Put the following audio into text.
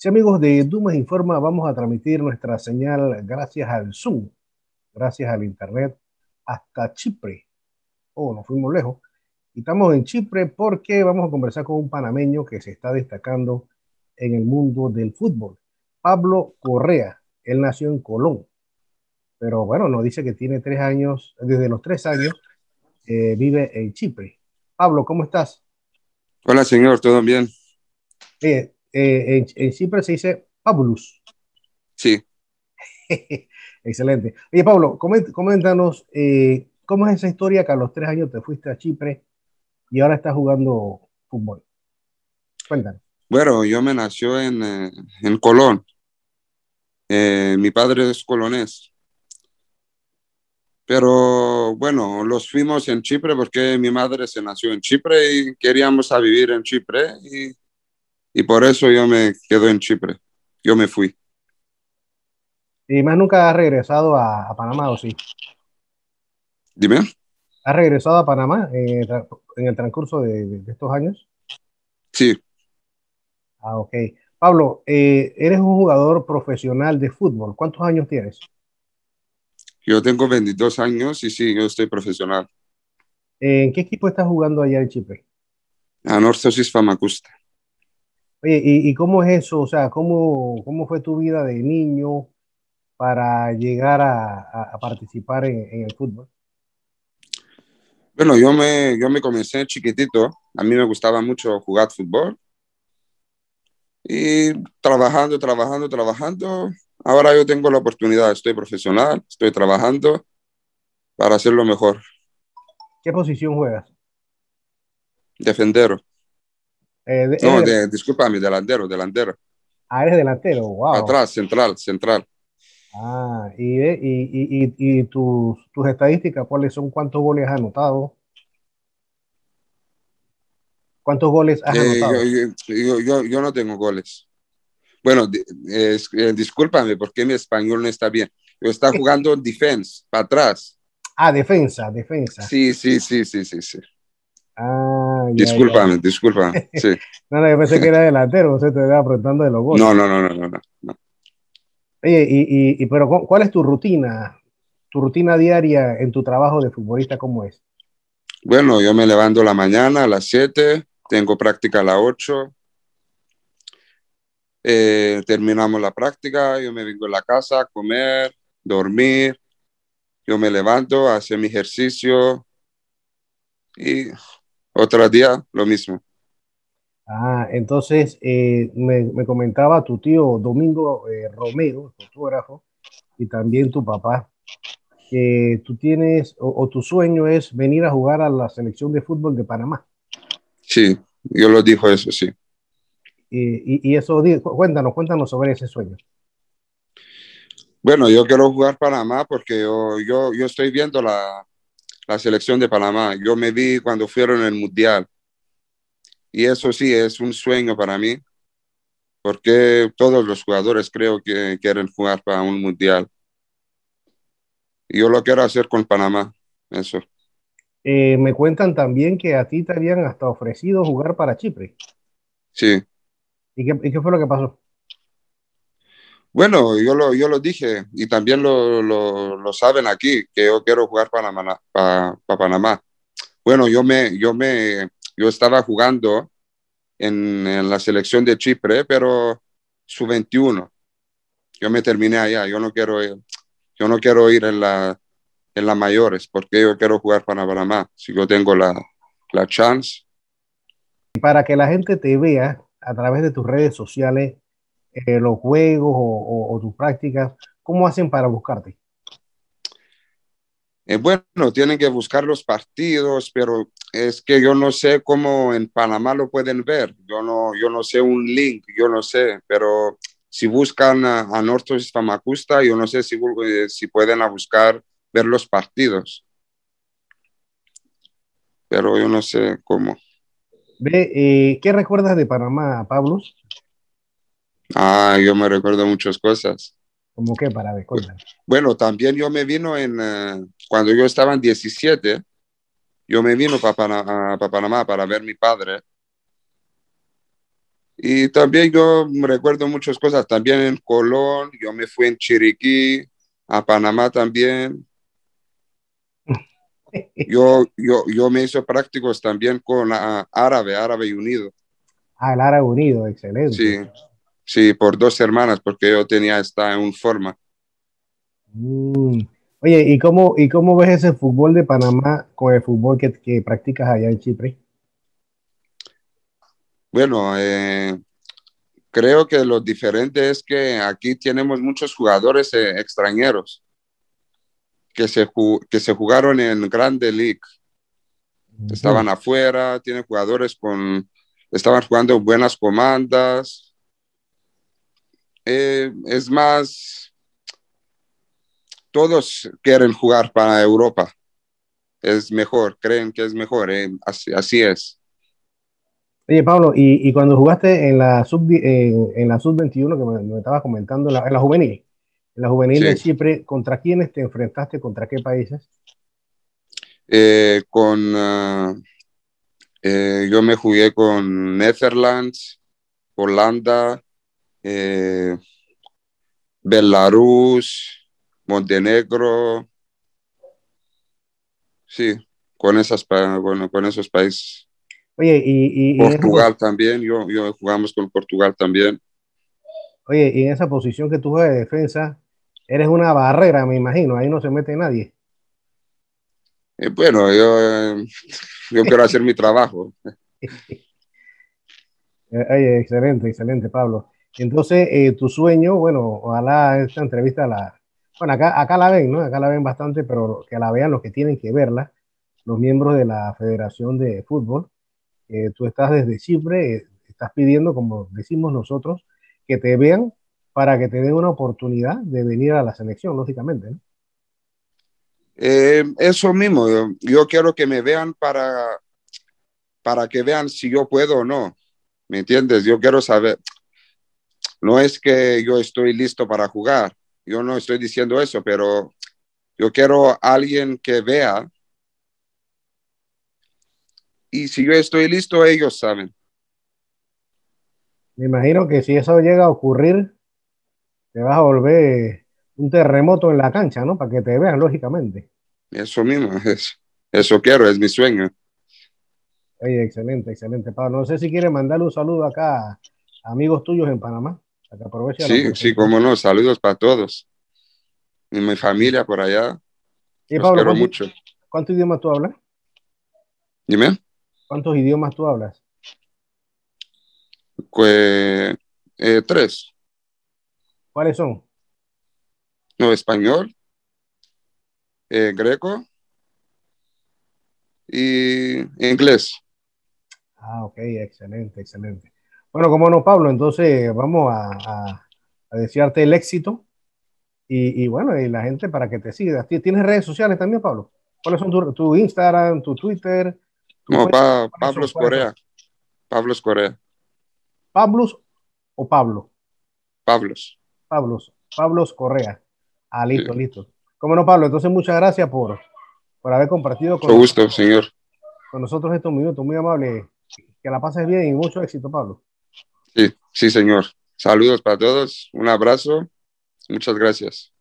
Sí, amigos de Dumas Informa, vamos a transmitir nuestra señal gracias al Zoom, gracias al Internet, hasta Chipre. Oh, nos fuimos lejos. Y estamos en Chipre porque vamos a conversar con un panameño que se está destacando en el mundo del fútbol, Pablo Correa. Él nació en Colón, pero bueno, nos dice que tiene tres años, desde los tres años eh, vive en Chipre. Pablo, ¿cómo estás? Hola, señor, ¿todo bien? Eh, eh, en, Chipre se dice Pabulus. Sí. Excelente. Oye, Pablo, coméntanos eh, cómo es esa historia que a los tres años te fuiste a Chipre y ahora estás jugando fútbol. Cuéntanos. Bueno, yo me nació en, eh, en Colón. mi padre es colonés. Pero bueno, los fuimos en Chipre porque mi madre se nació en Chipre y queríamos a vivir en Chipre. Y y por eso yo me quedo en Chipre. Yo me fui. ¿Y más nunca has regresado a, Panamá o sí? Dime. ¿Ha regresado a Panamá eh, en el, transcurso de, estos años? Sí. Ah, ok. Pablo, eh, eres un jugador profesional de fútbol. ¿Cuántos años tienes? Yo tengo 22 años y sí, yo estoy profesional. ¿En qué equipo estás jugando allá en Chipre? Norsosis Famacusta. Oye, ¿y, ¿y, cómo es eso? O sea, ¿cómo, cómo fue tu vida de niño para llegar a, a, participar en, el fútbol? Bueno, yo me, yo me comencé chiquitito. A mí me gustaba mucho jugar fútbol. Y trabajando, trabajando, trabajando. Ahora yo tengo la oportunidad, estoy profesional, estoy trabajando para hacerlo mejor. ¿Qué posición juegas? Defendero. Eh, no, discúlpame, delantero, delantero. Ah, eres delantero, wow. Atrás, central, central. Ah, y, tus, estadísticas, ¿cuáles son? ¿Cuántos goles has anotado? ¿Cuántos goles has eh, anotado? Yo, no tengo goles. Bueno, eh, discúlpame, porque mi español no está bien. Yo está jugando defense, para atrás. Ah, defensa, defensa. Sí, sí, sí, sí, sí, sí. Ah, ya, disculpa. Sí. no, yo pensé que era delantero, usted te estaba preguntando de los goles. No, no, no, no, no. Oye, y, y, y, pero ¿cuál es tu rutina? ¿Tu rutina diaria en tu trabajo de futbolista cómo es? Bueno, yo me levanto la mañana a las 7, tengo práctica a las 8, eh, terminamos la práctica, yo me vengo a la casa a comer, dormir, yo me levanto, hago mi ejercicio y otro día, lo mismo. Ah, entonces eh, me, comentaba tu tío Domingo eh, Romero, fotógrafo, y también tu papá, que tú tienes o, tu sueño es venir a jugar a la selección de fútbol de Panamá. Sí, yo lo dijo eso, sí. Y, y, y eso, cuéntanos, cuéntanos sobre ese sueño. Bueno, yo quiero jugar Panamá porque yo, yo estoy viendo la, la selección de Panamá. Yo me vi cuando fueron al Mundial. Y eso sí, es un sueño para mí, porque todos los jugadores creo que quieren jugar para un Mundial. Yo lo quiero hacer con Panamá, eso. Eh, me cuentan también que a ti te habían hasta ofrecido jugar para Chipre. Sí. ¿Y qué, y qué fue lo que pasó? Bueno, yo lo, yo lo dije y también lo, saben aquí, que yo quiero jugar para, para, Panamá. Bueno, yo, me, yo, me, yo estaba jugando en, la selección de Chipre, pero su 21. Yo me terminé allá, yo no quiero ir, yo no quiero ir en, la, en las mayores porque yo quiero jugar para Panamá, si yo tengo la, la chance. Para que la gente te vea a través de tus redes sociales, eh, los juegos o, tus prácticas? ¿Cómo hacen para buscarte? Eh, bueno, tienen que buscar los partidos, pero es que yo no sé cómo en Panamá lo pueden ver. Yo no, yo no sé un link, yo no sé, pero si buscan a, a Nortos Famacusta, yo no sé si, eh, si pueden a buscar ver los partidos. Pero yo no sé cómo. Ve, eh, ¿Qué recuerdas de Panamá, Pablo? Ah, yo me recuerdo muchas cosas. ¿Cómo que Para recordar? Bueno, también yo me vino en, eh, cuando yo estaba en 17, yo me vino para, Panamá, para ver mi padre. Y también yo me recuerdo muchas cosas, también en Colón, yo me fui en Chiriquí, a Panamá también. Yo, yo, me hice prácticos también con ah, Árabe, Árabe Unido. Ah, el Árabe Unido, excelente. Sí. Sí, por dos hermanas, porque yo tenía esta en forma. Mm. Oye, ¿y cómo, ¿y cómo ves ese fútbol de Panamá con el fútbol que, que practicas allá en Chipre? Bueno, eh, creo que lo diferente es que aquí tenemos muchos jugadores eh, extranjeros que se, que se jugaron en Grande League. Estaban afuera, tienen jugadores con, estaban jugando buenas comandas, eh, es más, todos quieren jugar para Europa. Es mejor, creen que es mejor, eh, así, es. Oye, Pablo, y, cuando jugaste en la sub, en, sub 21 que me, estabas comentando, en la, juvenil, en la juvenil de Chipre, ¿contra quiénes te enfrentaste? ¿Contra qué países? Eh, con ah, yo me jugué con Netherlands, Holanda, eh, Belarus, Montenegro, sí, con, esas, bueno, con esos países. Oye, y, Portugal también, yo, jugamos con Portugal también. Oye, y en esa posición que tú juegas de defensa, eres una barrera, me imagino, ahí no se mete nadie. Eh, bueno, yo, eh, yo quiero hacer mi trabajo. excelente, excelente, Pablo. Entonces, eh, tu sueño, bueno, ojalá esta entrevista la... Bueno, acá, la ven, ¿no? Acá la ven bastante, pero que la vean los que tienen que verla, los miembros de la Federación de Fútbol. Eh, tú estás desde Chipre, eh, estás pidiendo, como decimos nosotros, que te vean para que te den una oportunidad de venir a la selección, lógicamente, ¿no? eso mismo, yo, quiero que me vean para, para que vean si yo puedo o no, ¿me entiendes? Yo quiero saber, no es que yo estoy listo para jugar, yo no estoy diciendo eso, pero yo quiero alguien que vea. Y si yo estoy listo, ellos saben. Me imagino que si eso llega a ocurrir, te vas a volver un terremoto en la cancha, ¿no? Para que te vean, lógicamente. Eso mismo, eso, eso quiero, es mi sueño. Oye, excelente, excelente, Pablo. No sé si quiere mandarle un saludo acá a amigos tuyos en Panamá sí, sí, cómo no. Saludos para todos. Y mi familia por allá. Los mucho. ¿Cuántos idiomas tú hablas? Dime. ¿Cuántos idiomas tú hablas? Pues, tres. ¿Cuáles son? No, español, eh, greco y inglés. Ah, ok, excelente, excelente. Bueno, cómo no, Pablo, entonces vamos a, desearte el éxito y, bueno, y la gente para que te siga. ¿Tienes redes sociales también, Pablo? ¿Cuáles son tu, Instagram, tu Twitter? Tu no, Pablos Pablo Pablo ¿Pablos o Pablo? Pablos. Pablos. Pablos Correa. Ah, listo, listo. Cómo no, Pablo, entonces muchas gracias por, por haber compartido con, con nosotros estos minutos. Muy amable. Que la pases bien y mucho éxito, Pablo. Sí, sí, señor. Saludos para todos, un abrazo, muchas gracias.